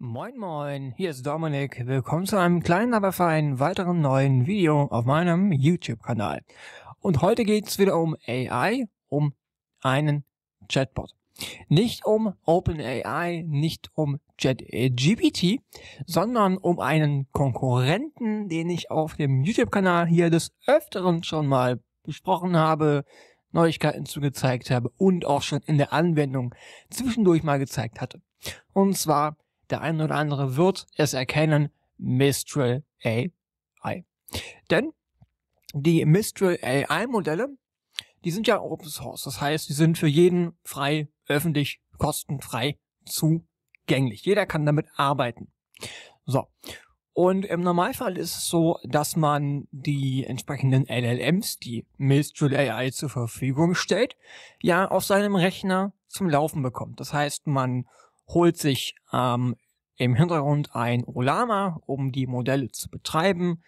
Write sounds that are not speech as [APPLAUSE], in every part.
Moin moin, hier ist Dominik. Willkommen zu einem kleinen, aber feinen weiteren neuen Video auf meinem YouTube-Kanal. Und heute geht's wieder um AI, um einen Chatbot. Nicht um OpenAI, nicht um ChatGPT, sondern um einen Konkurrenten, den ich auf dem YouTube-Kanal hier des Öfteren schon mal besprochen habe, Neuigkeiten zugezeigt habe und auch schon in der Anwendung zwischendurch mal gezeigt hatte. Und zwar der ein oder andere wird es erkennen, Mistral AI. Denn die Mistral AI-Modelle, die sind ja Open Source. Das heißt, die sind für jeden frei, öffentlich, kostenfrei zugänglich. Jeder kann damit arbeiten. So. Und im Normalfall ist es so, dass man die entsprechenden LLMs, die Mistral AI zur Verfügung stellt, ja auf seinem Rechner zum Laufen bekommt. Das heißt, man holt sich ähm, im Hintergrund ein Olama, um die Modelle zu betreiben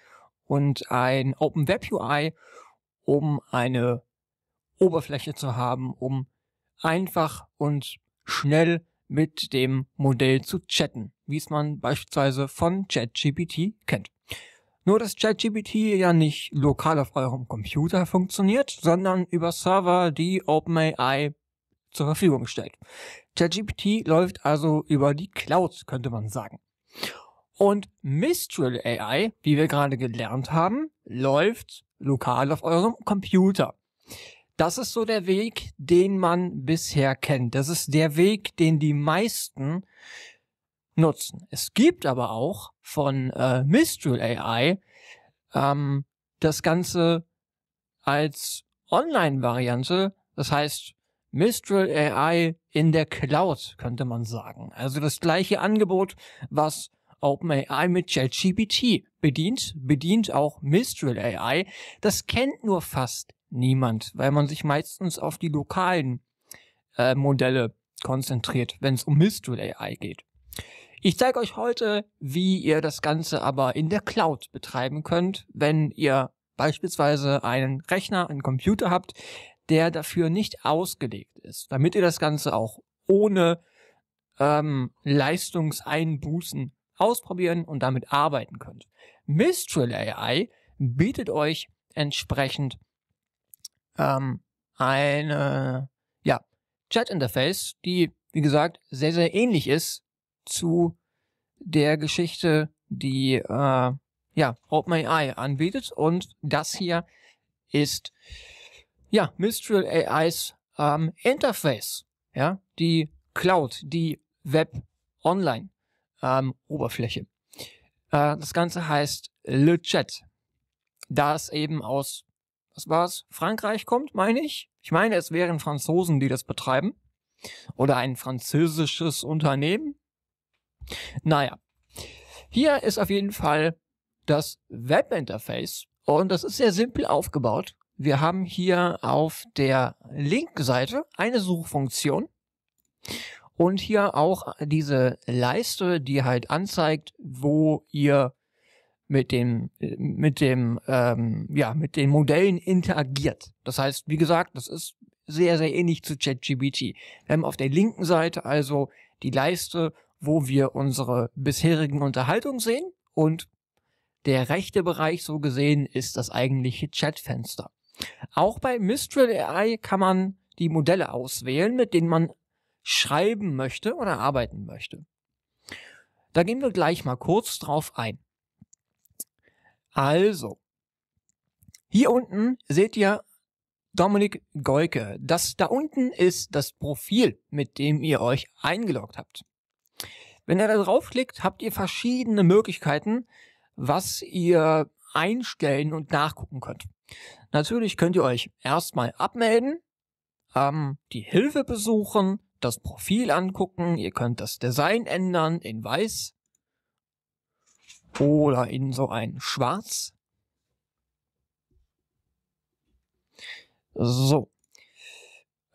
und ein Open Web UI, um eine Oberfläche zu haben, um einfach und schnell mit dem Modell zu chatten, wie es man beispielsweise von ChatGPT kennt. Nur dass ChatGPT ja nicht lokal auf eurem Computer funktioniert, sondern über Server, die OpenAI zur Verfügung stellt. ChatGPT läuft also über die Cloud, könnte man sagen. Und Mistral AI, wie wir gerade gelernt haben, läuft lokal auf eurem Computer. Das ist so der Weg, den man bisher kennt. Das ist der Weg, den die meisten nutzen. Es gibt aber auch von äh, Mistral AI ähm, das Ganze als Online-Variante. Das heißt, Mistral AI in der Cloud, könnte man sagen. Also das gleiche Angebot, was OpenAI mit ChatGPT bedient, bedient auch Mistral AI. Das kennt nur fast niemand, weil man sich meistens auf die lokalen äh, Modelle konzentriert, wenn es um Mistral AI geht. Ich zeige euch heute, wie ihr das Ganze aber in der Cloud betreiben könnt, wenn ihr beispielsweise einen Rechner, einen Computer habt, der dafür nicht ausgelegt ist, damit ihr das Ganze auch ohne ähm, Leistungseinbußen ausprobieren und damit arbeiten könnt. Mistral AI bietet euch entsprechend ähm, eine ja, Chat-Interface, die, wie gesagt, sehr, sehr ähnlich ist zu der Geschichte, die äh, ja, OpenAI anbietet. Und das hier ist ja, Mistral AIs ähm, Interface, ja, die Cloud, die Web Online ähm, Oberfläche. Äh, das Ganze heißt LeChat. Da es eben aus, was war's, Frankreich kommt, meine ich. Ich meine, es wären Franzosen, die das betreiben. Oder ein französisches Unternehmen. Naja. Hier ist auf jeden Fall das Web-Interface und das ist sehr simpel aufgebaut. Wir haben hier auf der linken Seite eine Suchfunktion und hier auch diese Leiste, die halt anzeigt, wo ihr mit dem mit dem ähm, ja mit den Modellen interagiert. Das heißt, wie gesagt, das ist sehr sehr ähnlich zu ChatGPT. Wir haben auf der linken Seite also die Leiste, wo wir unsere bisherigen Unterhaltungen sehen und der rechte Bereich so gesehen ist das eigentliche Chatfenster. Auch bei Mistral AI kann man die Modelle auswählen, mit denen man schreiben möchte oder arbeiten möchte. Da gehen wir gleich mal kurz drauf ein. Also, hier unten seht ihr Dominik Golke. Das da unten ist das Profil, mit dem ihr euch eingeloggt habt. Wenn ihr da draufklickt, habt ihr verschiedene Möglichkeiten, was ihr einstellen und nachgucken könnt. Natürlich könnt ihr euch erstmal abmelden, ähm, die Hilfe besuchen, das Profil angucken, ihr könnt das Design ändern in weiß oder in so ein schwarz. So.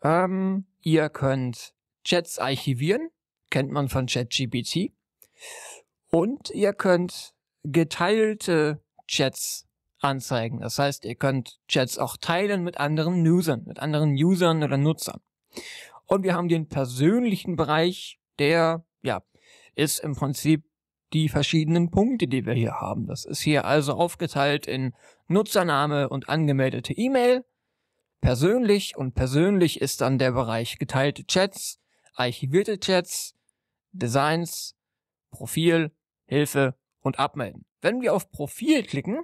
Ähm, ihr könnt Chats archivieren, kennt man von ChatGPT. Und ihr könnt geteilte Chats anzeigen. Das heißt, ihr könnt Chats auch teilen mit anderen Usern, mit anderen Usern oder Nutzern. Und wir haben den persönlichen Bereich, der, ja, ist im Prinzip die verschiedenen Punkte, die wir hier haben. Das ist hier also aufgeteilt in Nutzername und angemeldete E-Mail. Persönlich und persönlich ist dann der Bereich geteilte Chats, archivierte Chats, Designs, Profil, Hilfe und Abmelden. Wenn wir auf Profil klicken,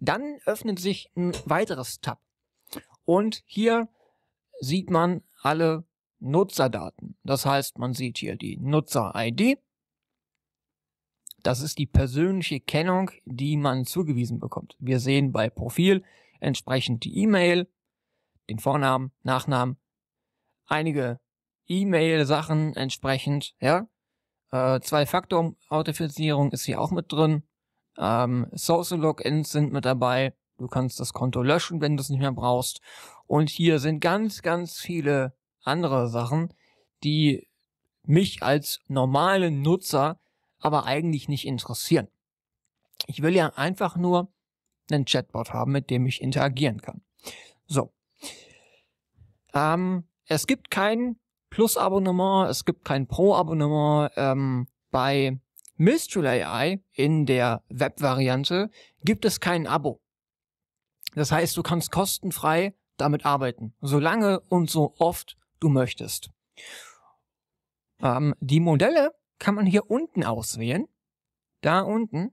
dann öffnet sich ein weiteres Tab. Und hier sieht man alle Nutzerdaten. Das heißt, man sieht hier die Nutzer-ID. Das ist die persönliche Kennung, die man zugewiesen bekommt. Wir sehen bei Profil entsprechend die E-Mail, den Vornamen, Nachnamen, einige E-Mail-Sachen entsprechend, ja. Äh, Zwei-Faktor-Authentifizierung ist hier auch mit drin. Ähm, Social Logins sind mit dabei. Du kannst das Konto löschen, wenn du es nicht mehr brauchst. Und hier sind ganz, ganz viele andere Sachen, die mich als normalen Nutzer aber eigentlich nicht interessieren. Ich will ja einfach nur einen Chatbot haben, mit dem ich interagieren kann. So. Ähm, es gibt kein Plus-Abonnement, es gibt kein Pro-Abonnement. Ähm, bei Mistral AI in der Web-Variante gibt es kein Abo. Das heißt, du kannst kostenfrei damit arbeiten, solange und so oft du möchtest. Ähm, die Modelle kann man hier unten auswählen. Da unten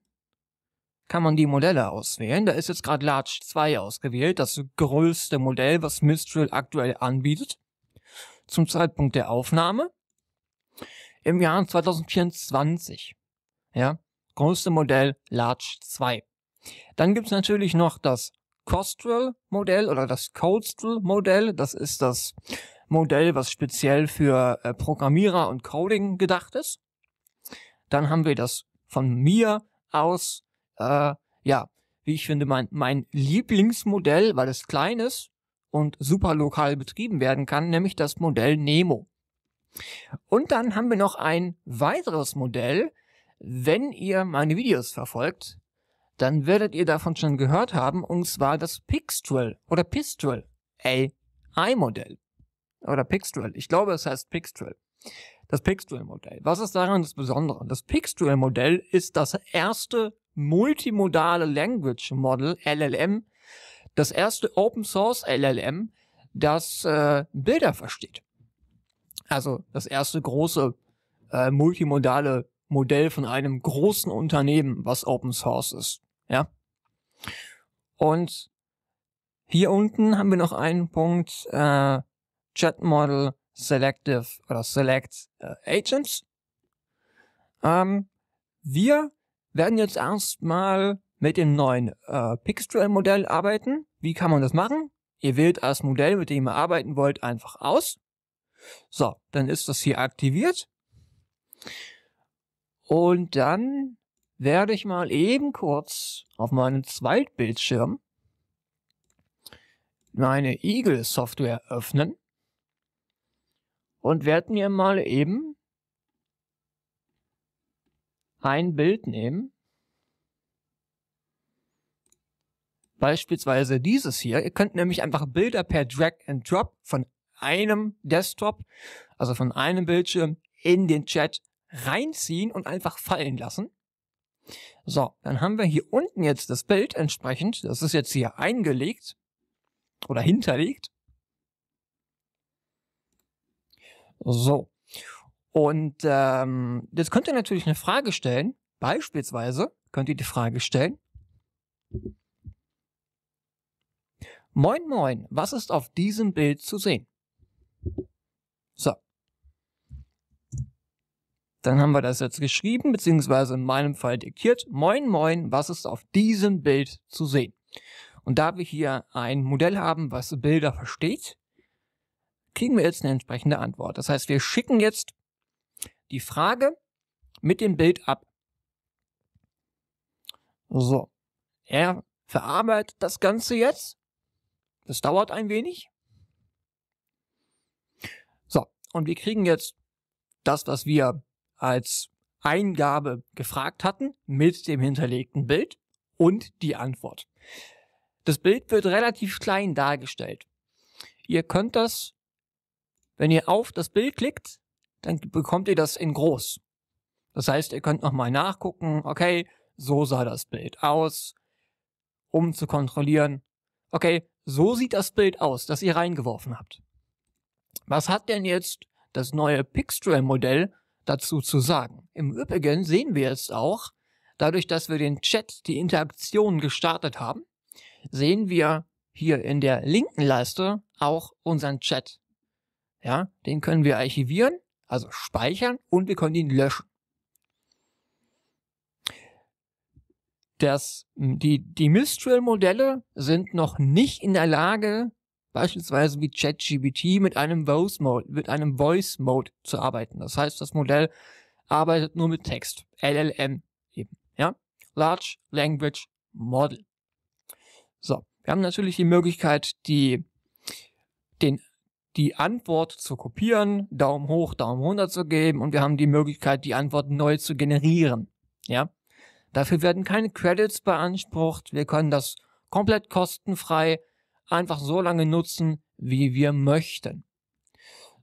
kann man die Modelle auswählen. Da ist jetzt gerade Large 2 ausgewählt, das größte Modell, was Mistral aktuell anbietet. Zum Zeitpunkt der Aufnahme im Jahr 2024. Ja? Größte Modell Large 2. Dann gibt's natürlich noch das Costrel-Modell oder das Codestrel-Modell. Das ist das Modell, was speziell für äh, Programmierer und Coding gedacht ist. Dann haben wir das von mir aus, äh, ja, wie ich finde, mein, mein Lieblingsmodell, weil es klein ist und super lokal betrieben werden kann, nämlich das Modell Nemo. Und dann haben wir noch ein weiteres Modell, wenn ihr meine Videos verfolgt, dann werdet ihr davon schon gehört haben, und zwar das Pixtral oder Pistol AI-Modell. Oder Pixtral. Ich glaube, es heißt Pixtral. Das Pixtral-Modell. Was ist daran das Besondere? Das Pixtral-Modell ist das erste multimodale Language Model, LLM, das erste Open Source LLM, das äh, Bilder versteht. Also das erste große äh, multimodale Modell von einem großen Unternehmen, was Open Source ist. Ja. Und hier unten haben wir noch einen Punkt, äh, Chat Model Selective oder Select äh, Agents. Ähm, wir werden jetzt erstmal mit dem neuen äh, Pixel-Modell arbeiten. Wie kann man das machen? Ihr wählt das Modell, mit dem ihr arbeiten wollt, einfach aus. So, dann ist das hier aktiviert. Und dann werde ich mal eben kurz auf meinem Zweitbildschirm meine Eagle-Software öffnen und werde mir mal eben ein Bild nehmen. Beispielsweise dieses hier. Ihr könnt nämlich einfach Bilder per Drag and Drop von einem Desktop, also von einem Bildschirm in den Chat reinziehen und einfach fallen lassen. So, dann haben wir hier unten jetzt das Bild entsprechend. Das ist jetzt hier eingelegt oder hinterlegt. So. Und ähm, jetzt könnt ihr natürlich eine Frage stellen. Beispielsweise könnt ihr die Frage stellen. Moin, moin, was ist auf diesem Bild zu sehen? Dann haben wir das jetzt geschrieben, beziehungsweise in meinem Fall diktiert. Moin, moin, was ist auf diesem Bild zu sehen? Und da wir hier ein Modell haben, was Bilder versteht, kriegen wir jetzt eine entsprechende Antwort. Das heißt, wir schicken jetzt die Frage mit dem Bild ab. So. Er verarbeitet das Ganze jetzt. Das dauert ein wenig. So. Und wir kriegen jetzt das, was wir als Eingabe gefragt hatten mit dem hinterlegten Bild und die Antwort. Das Bild wird relativ klein dargestellt. Ihr könnt das, wenn ihr auf das Bild klickt, dann bekommt ihr das in groß. Das heißt, ihr könnt nochmal nachgucken, okay, so sah das Bild aus, um zu kontrollieren, okay, so sieht das Bild aus, das ihr reingeworfen habt. Was hat denn jetzt das neue pixel modell dazu zu sagen. Im Übrigen sehen wir jetzt auch, dadurch, dass wir den Chat, die Interaktion gestartet haben, sehen wir hier in der linken Leiste auch unseren Chat. Ja, den können wir archivieren, also speichern und wir können ihn löschen. Das, die, die Mistral-Modelle sind noch nicht in der Lage, beispielsweise wie ChatGPT mit einem Voice Mode, mit einem Voice Mode zu arbeiten. Das heißt, das Modell arbeitet nur mit Text. LLM eben, ja? Large Language Model. So. Wir haben natürlich die Möglichkeit, die, den, die Antwort zu kopieren, Daumen hoch, Daumen runter zu geben und wir haben die Möglichkeit, die Antwort neu zu generieren. Ja. Dafür werden keine Credits beansprucht. Wir können das komplett kostenfrei einfach so lange nutzen, wie wir möchten.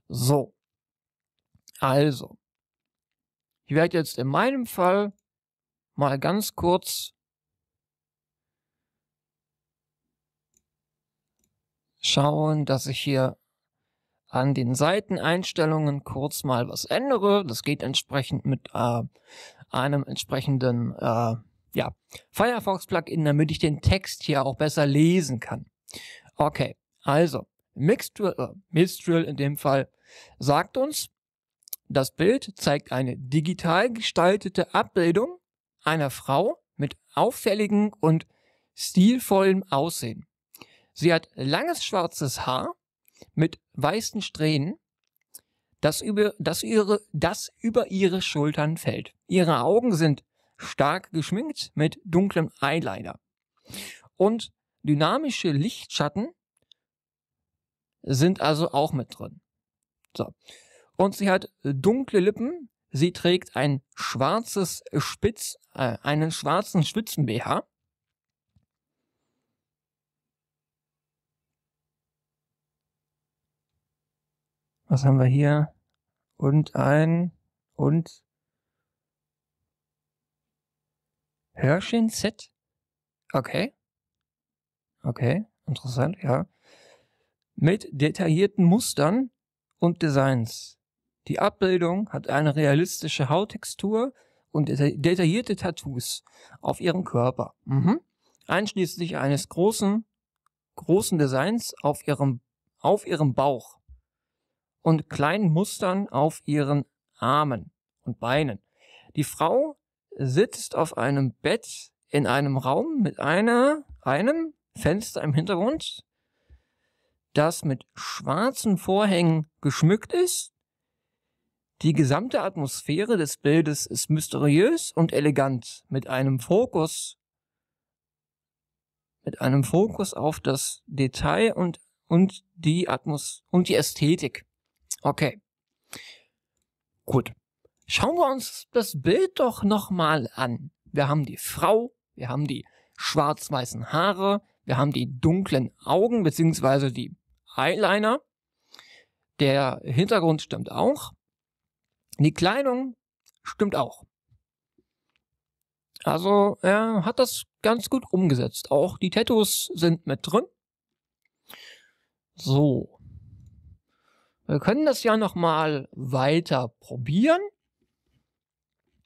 So. Also. Ich werde jetzt in meinem Fall mal ganz kurz schauen, dass ich hier an den Seiteneinstellungen kurz mal was ändere. Das geht entsprechend mit äh, einem entsprechenden äh, ja, Firefox-Plugin, damit ich den Text hier auch besser lesen kann. Okay, also Mixtral, äh, Mistral in dem Fall sagt uns, das Bild zeigt eine digital gestaltete Abbildung einer Frau mit auffälligem und stilvollem Aussehen. Sie hat langes schwarzes Haar mit weißen Strähnen, das über, das, ihre, das über ihre Schultern fällt. Ihre Augen sind stark geschminkt mit dunklem Eyeliner. Und Dynamische Lichtschatten sind also auch mit drin. So. Und sie hat dunkle Lippen. Sie trägt ein schwarzes Spitz, äh, einen schwarzen Spitzen-BH. Was haben wir hier? Und ein und Hörschenset? Okay. Okay, interessant, ja. Mit detaillierten Mustern und Designs. Die Abbildung hat eine realistische Hauttextur und detaillierte Tattoos auf ihrem Körper. Mhm. Einschließlich eines großen, großen Designs auf ihrem, auf ihrem Bauch und kleinen Mustern auf ihren Armen und Beinen. Die Frau sitzt auf einem Bett in einem Raum mit einer, einem Fenster im Hintergrund, das mit schwarzen Vorhängen geschmückt ist. Die gesamte Atmosphäre des Bildes ist mysteriös und elegant mit einem Fokus mit einem Fokus auf das Detail und und die Atmos und die Ästhetik. Okay. Gut. Schauen wir uns das Bild doch nochmal an. Wir haben die Frau, wir haben die schwarz-weißen Haare, wir haben die dunklen Augen beziehungsweise die Eyeliner. Der Hintergrund stimmt auch. Die Kleidung stimmt auch. Also er hat das ganz gut umgesetzt. Auch die Tattoos sind mit drin. So. Wir können das ja nochmal weiter probieren.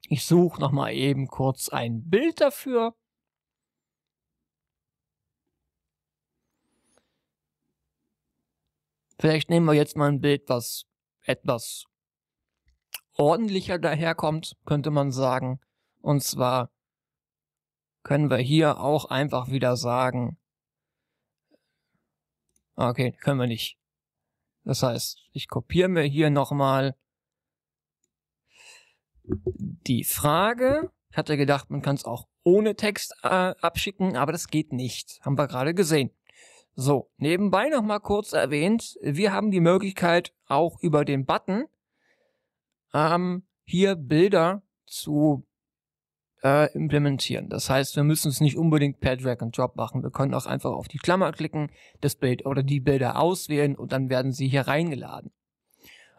Ich suche nochmal eben kurz ein Bild dafür. Vielleicht nehmen wir jetzt mal ein Bild, was etwas ordentlicher daherkommt, könnte man sagen. Und zwar können wir hier auch einfach wieder sagen, okay, können wir nicht. Das heißt, ich kopiere mir hier nochmal die Frage. Ich hatte gedacht, man kann es auch ohne Text äh, abschicken, aber das geht nicht. Haben wir gerade gesehen. So, nebenbei nochmal kurz erwähnt, wir haben die Möglichkeit, auch über den Button ähm, hier Bilder zu äh, implementieren. Das heißt, wir müssen es nicht unbedingt per Drag and Drop machen. Wir können auch einfach auf die Klammer klicken, das Bild oder die Bilder auswählen und dann werden sie hier reingeladen.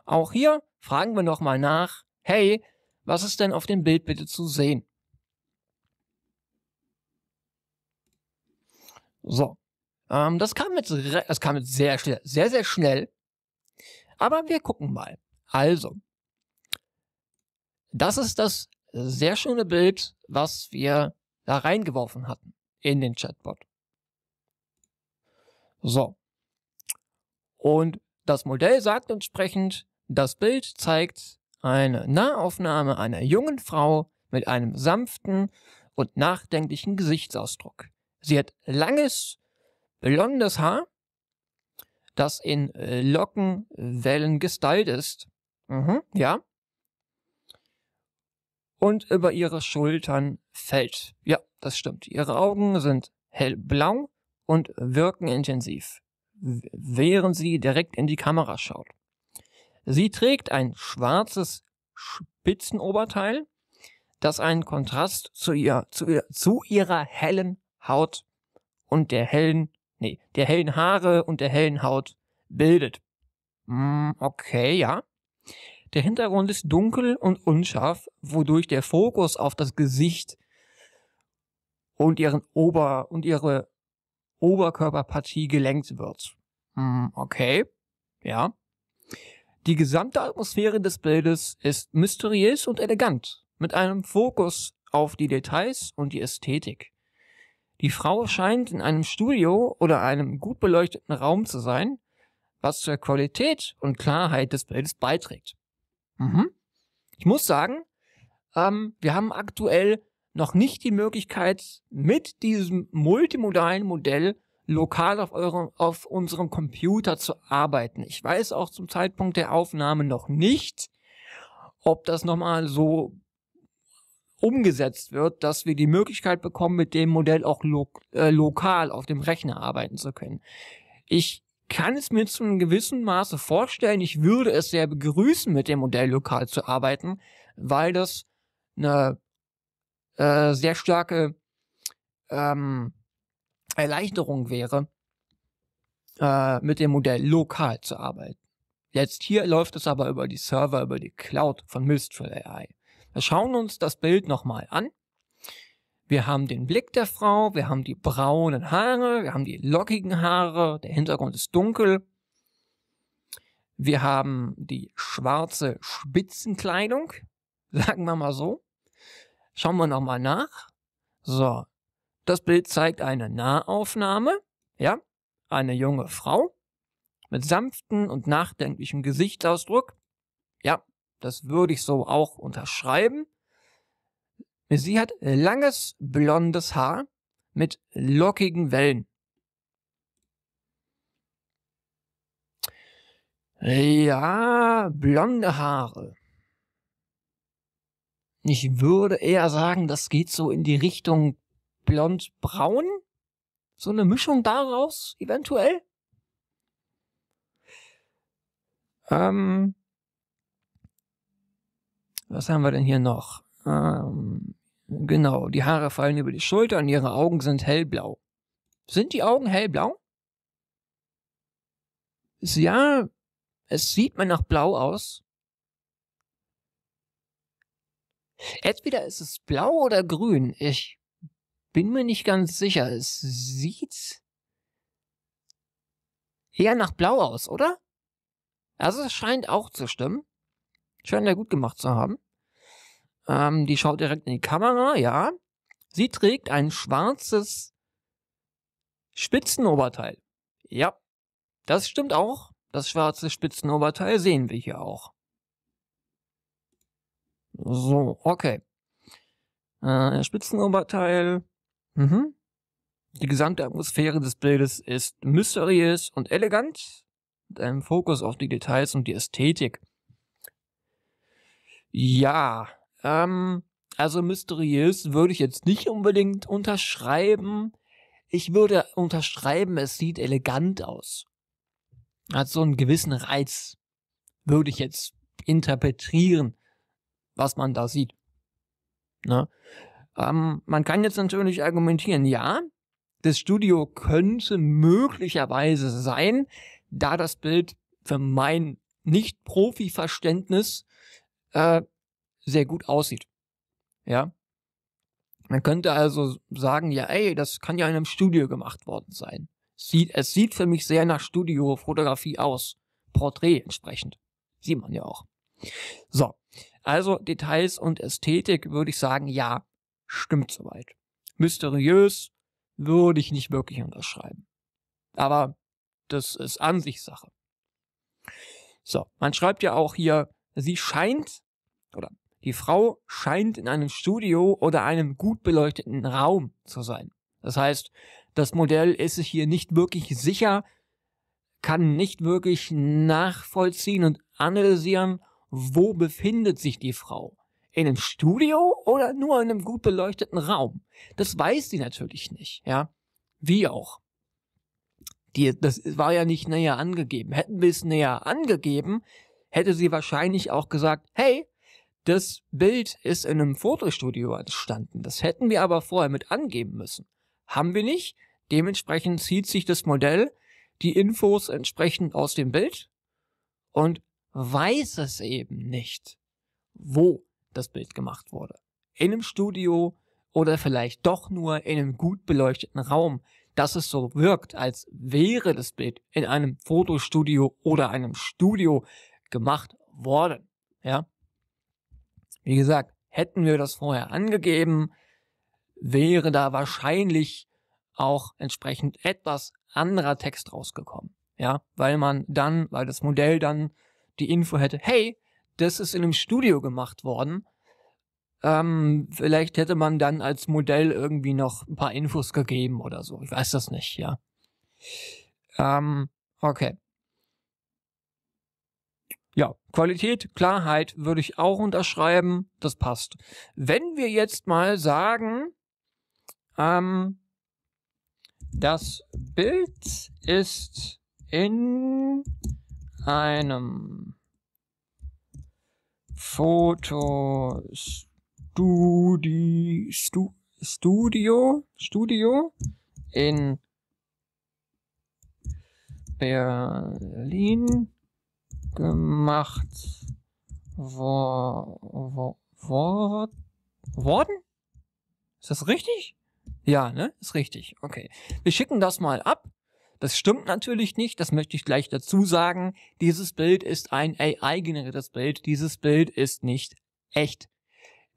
Auch hier fragen wir nochmal nach, hey, was ist denn auf dem Bild bitte zu sehen? So, ähm, das kam jetzt, das kam jetzt sehr schnell, sehr, sehr schnell. Aber wir gucken mal. Also, das ist das sehr schöne Bild, was wir da reingeworfen hatten in den Chatbot. So. Und das Modell sagt entsprechend, das Bild zeigt eine Nahaufnahme einer jungen Frau mit einem sanften und nachdenklichen Gesichtsausdruck. Sie hat langes, Blondes Haar, das in äh, Lockenwellen äh, gestylt ist. Mhm, ja. Und über ihre Schultern fällt. Ja, das stimmt. Ihre Augen sind hellblau und wirken intensiv, während sie direkt in die Kamera schaut. Sie trägt ein schwarzes Spitzenoberteil, das einen Kontrast zu, ihr, zu, ihr, zu ihrer hellen Haut und der hellen nee, der hellen Haare und der hellen Haut bildet. Mm, okay, ja. Der Hintergrund ist dunkel und unscharf, wodurch der Fokus auf das Gesicht und ihren Ober und ihre Oberkörperpartie gelenkt wird. Mm, okay, ja. Die gesamte Atmosphäre des Bildes ist mysteriös und elegant, mit einem Fokus auf die Details und die Ästhetik. Die Frau scheint in einem Studio oder einem gut beleuchteten Raum zu sein, was zur Qualität und Klarheit des Bildes beiträgt. Mhm. Ich muss sagen, ähm, wir haben aktuell noch nicht die Möglichkeit, mit diesem multimodalen Modell lokal auf, eurem, auf unserem Computer zu arbeiten. Ich weiß auch zum Zeitpunkt der Aufnahme noch nicht, ob das nochmal so umgesetzt wird, dass wir die Möglichkeit bekommen, mit dem Modell auch lo äh, lokal auf dem Rechner arbeiten zu können. Ich kann es mir zu einem gewissen Maße vorstellen. Ich würde es sehr begrüßen, mit dem Modell lokal zu arbeiten, weil das eine äh, sehr starke ähm, Erleichterung wäre, äh, mit dem Modell lokal zu arbeiten. Jetzt hier läuft es aber über die Server, über die Cloud von Mistral AI. Wir schauen uns das Bild nochmal an. Wir haben den Blick der Frau, wir haben die braunen Haare, wir haben die lockigen Haare, der Hintergrund ist dunkel. Wir haben die schwarze Spitzenkleidung, [LAUGHS] sagen wir mal so. Schauen wir nochmal nach. So, das Bild zeigt eine Nahaufnahme, ja, eine junge Frau mit sanftem und nachdenklichem Gesichtsausdruck. Ja, das würde ich so auch unterschreiben. Sie hat langes blondes Haar mit lockigen Wellen. Ja, blonde Haare. Ich würde eher sagen, das geht so in die Richtung blond-braun. So eine Mischung daraus, eventuell. Ähm, was haben wir denn hier noch? Ähm, genau, die Haare fallen über die Schulter und ihre Augen sind hellblau. Sind die Augen hellblau? Ja, es sieht mir nach blau aus. Entweder ist es blau oder grün. Ich bin mir nicht ganz sicher. Es sieht eher nach blau aus, oder? Also es scheint auch zu stimmen. Scheint ja gut gemacht zu haben. Ähm, die schaut direkt in die Kamera, ja. Sie trägt ein schwarzes Spitzenoberteil. Ja, das stimmt auch. Das schwarze Spitzenoberteil sehen wir hier auch. So, okay. Äh, Spitzenoberteil. Mhm. Die gesamte Atmosphäre des Bildes ist mysteriös und elegant, mit einem Fokus auf die Details und die Ästhetik. Ja, ähm, also mysteriös würde ich jetzt nicht unbedingt unterschreiben. Ich würde unterschreiben, es sieht elegant aus. Hat so einen gewissen Reiz, würde ich jetzt interpretieren, was man da sieht. Ne? Ähm, man kann jetzt natürlich argumentieren, ja, das Studio könnte möglicherweise sein, da das Bild für mein Nicht-Profi-Verständnis äh, sehr gut aussieht. Ja. Man könnte also sagen, ja, ey, das kann ja in einem Studio gemacht worden sein. Sieht, es sieht für mich sehr nach Studiofotografie aus. Porträt entsprechend. Sieht man ja auch. So. Also Details und Ästhetik würde ich sagen, ja, stimmt soweit. Mysteriös würde ich nicht wirklich unterschreiben. Aber das ist an sich Sache. So, man schreibt ja auch hier, sie scheint oder die Frau scheint in einem Studio oder einem gut beleuchteten Raum zu sein. Das heißt, das Modell ist sich hier nicht wirklich sicher, kann nicht wirklich nachvollziehen und analysieren, wo befindet sich die Frau. In einem Studio oder nur in einem gut beleuchteten Raum? Das weiß sie natürlich nicht, ja. Wie auch. Die, das war ja nicht näher angegeben. Hätten wir es näher angegeben, hätte sie wahrscheinlich auch gesagt, hey, das Bild ist in einem Fotostudio entstanden. Das hätten wir aber vorher mit angeben müssen. Haben wir nicht. Dementsprechend zieht sich das Modell die Infos entsprechend aus dem Bild und weiß es eben nicht, wo das Bild gemacht wurde. In einem Studio oder vielleicht doch nur in einem gut beleuchteten Raum, dass es so wirkt, als wäre das Bild in einem Fotostudio oder einem Studio gemacht worden. Ja? Wie gesagt, hätten wir das vorher angegeben, wäre da wahrscheinlich auch entsprechend etwas anderer Text rausgekommen. Ja, weil man dann, weil das Modell dann die Info hätte, hey, das ist in einem Studio gemacht worden. Ähm, vielleicht hätte man dann als Modell irgendwie noch ein paar Infos gegeben oder so. Ich weiß das nicht, ja. Ähm, okay. Ja, Qualität, Klarheit würde ich auch unterschreiben, das passt. Wenn wir jetzt mal sagen, ähm, das Bild ist in einem Fotostudi Stu Studio Studio in Berlin gemacht wo, wo, wo, worden? Ist das richtig? Ja, ne? Ist richtig. Okay. Wir schicken das mal ab. Das stimmt natürlich nicht, das möchte ich gleich dazu sagen. Dieses Bild ist ein AI-generiertes Bild. Dieses Bild ist nicht echt.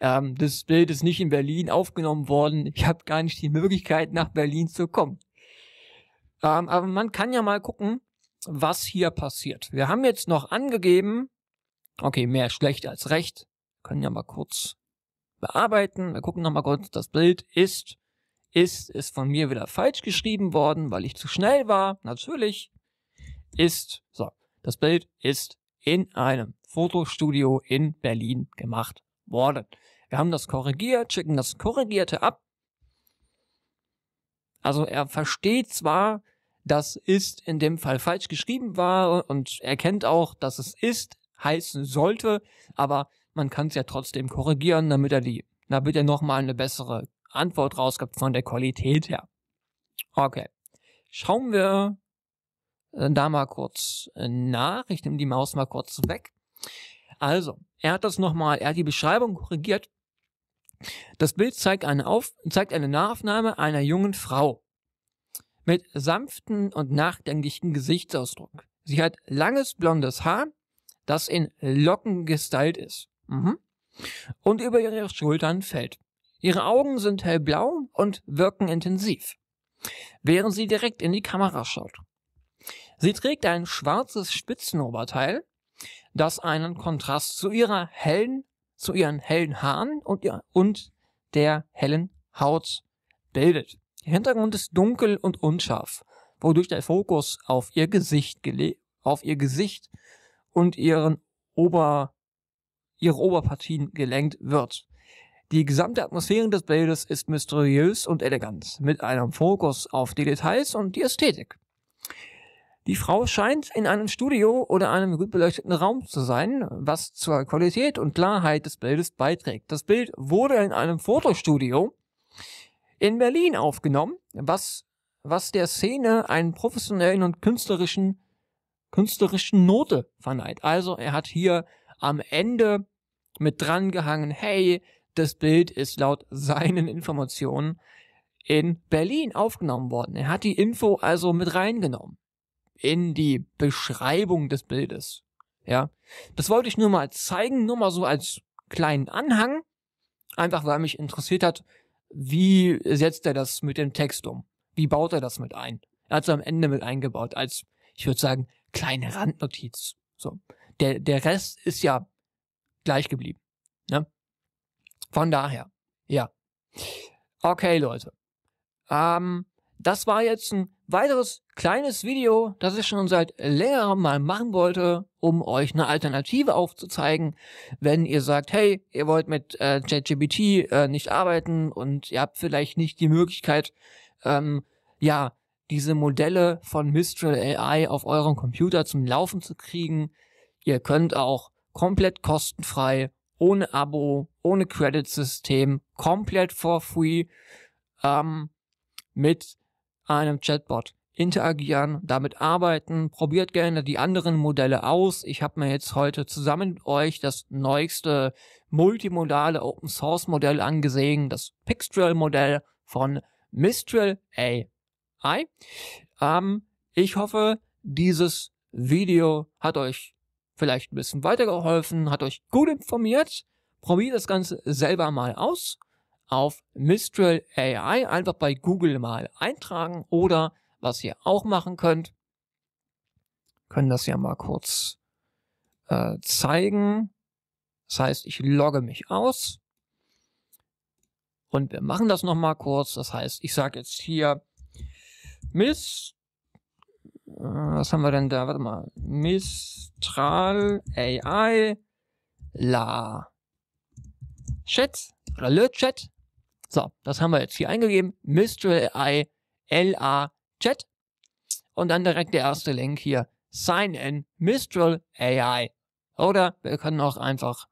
Ähm, das Bild ist nicht in Berlin aufgenommen worden. Ich habe gar nicht die Möglichkeit, nach Berlin zu kommen. Ähm, aber man kann ja mal gucken, was hier passiert. Wir haben jetzt noch angegeben, okay, mehr schlecht als recht, können ja mal kurz bearbeiten. Wir gucken nochmal kurz, das Bild ist, ist, ist von mir wieder falsch geschrieben worden, weil ich zu schnell war, natürlich, ist, so, das Bild ist in einem Fotostudio in Berlin gemacht worden. Wir haben das korrigiert, schicken das Korrigierte ab. Also er versteht zwar, das ist in dem Fall falsch geschrieben war und erkennt auch, dass es ist heißen sollte, aber man kann es ja trotzdem korrigieren, damit er die, damit er nochmal eine bessere Antwort rausgibt von der Qualität her. Okay. Schauen wir äh, da mal kurz äh, nach. Ich nehme die Maus mal kurz weg. Also, er hat das nochmal, er hat die Beschreibung korrigiert. Das Bild zeigt eine, Auf, zeigt eine Nahaufnahme einer jungen Frau mit sanften und nachdenklichen Gesichtsausdruck. Sie hat langes blondes Haar, das in Locken gestylt ist mhm. und über ihre Schultern fällt. Ihre Augen sind hellblau und wirken intensiv, während sie direkt in die Kamera schaut. Sie trägt ein schwarzes Spitzenoberteil, das einen Kontrast zu ihrer hellen, zu ihren hellen Haaren und, ihr, und der hellen Haut bildet. Der Hintergrund ist dunkel und unscharf, wodurch der Fokus auf ihr Gesicht auf ihr Gesicht und ihren Ober ihre Oberpartien gelenkt wird. Die gesamte Atmosphäre des Bildes ist mysteriös und elegant, mit einem Fokus auf die Details und die Ästhetik. Die Frau scheint in einem Studio oder einem gut beleuchteten Raum zu sein, was zur Qualität und Klarheit des Bildes beiträgt. Das Bild wurde in einem Fotostudio in Berlin aufgenommen, was, was der Szene einen professionellen und künstlerischen, künstlerischen Note verneigt. Also er hat hier am Ende mit dran gehangen, hey, das Bild ist laut seinen Informationen in Berlin aufgenommen worden. Er hat die Info also mit reingenommen in die Beschreibung des Bildes. Ja, das wollte ich nur mal zeigen, nur mal so als kleinen Anhang, einfach weil mich interessiert hat, wie setzt er das mit dem Text um? Wie baut er das mit ein? Er hat es am Ende mit eingebaut, als, ich würde sagen, kleine Randnotiz. So. Der, der Rest ist ja gleich geblieben. Ne? Von daher, ja. Okay, Leute. Ähm, das war jetzt ein weiteres kleines Video, das ich schon seit längerem mal machen wollte, um euch eine Alternative aufzuzeigen, wenn ihr sagt, hey, ihr wollt mit äh, ChatGPT äh, nicht arbeiten und ihr habt vielleicht nicht die Möglichkeit, ähm, ja, diese Modelle von Mistral AI auf eurem Computer zum Laufen zu kriegen. Ihr könnt auch komplett kostenfrei, ohne Abo, ohne Credit-System, komplett for free ähm, mit einem Chatbot interagieren, damit arbeiten, probiert gerne die anderen Modelle aus. Ich habe mir jetzt heute zusammen mit euch das neueste multimodale Open Source Modell angesehen, das Pixtral Modell von Mistral AI. Ähm, ich hoffe, dieses Video hat euch vielleicht ein bisschen weitergeholfen, hat euch gut informiert. Probiert das Ganze selber mal aus auf Mistral AI einfach bei Google mal eintragen oder was ihr auch machen könnt, können das ja mal kurz äh, zeigen. Das heißt, ich logge mich aus und wir machen das nochmal kurz. Das heißt, ich sage jetzt hier Miss, äh, was haben wir denn da? Warte mal, Mistral AI La Chat oder Le Chat so, das haben wir jetzt hier eingegeben. Mistral AI LA Chat. Und dann direkt der erste Link hier. Sign in Mistral AI. Oder wir können auch einfach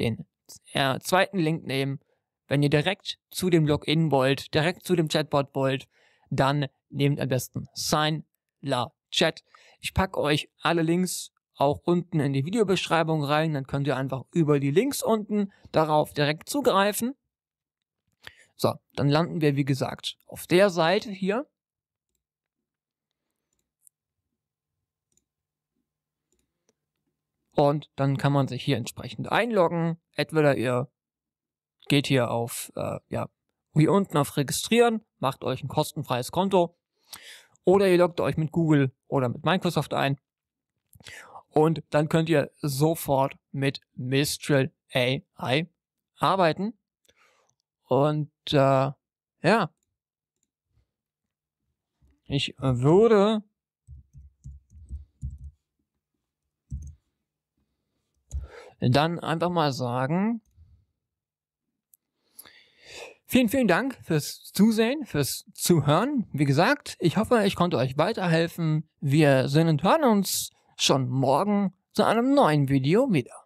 den äh, zweiten Link nehmen. Wenn ihr direkt zu dem Login wollt, direkt zu dem Chatbot wollt, dann nehmt am besten Sign La Chat. Ich packe euch alle Links auch unten in die Videobeschreibung rein. Dann könnt ihr einfach über die Links unten darauf direkt zugreifen. So, dann landen wir, wie gesagt, auf der Seite hier. Und dann kann man sich hier entsprechend einloggen. Entweder ihr geht hier auf, äh, ja, wie unten auf Registrieren, macht euch ein kostenfreies Konto. Oder ihr loggt euch mit Google oder mit Microsoft ein. Und dann könnt ihr sofort mit Mistral AI arbeiten. Und äh, ja, ich äh, würde dann einfach mal sagen, Vielen, vielen Dank fürs Zusehen, fürs Zuhören. Wie gesagt, ich hoffe, ich konnte euch weiterhelfen. Wir sehen und hören uns schon morgen zu einem neuen Video wieder.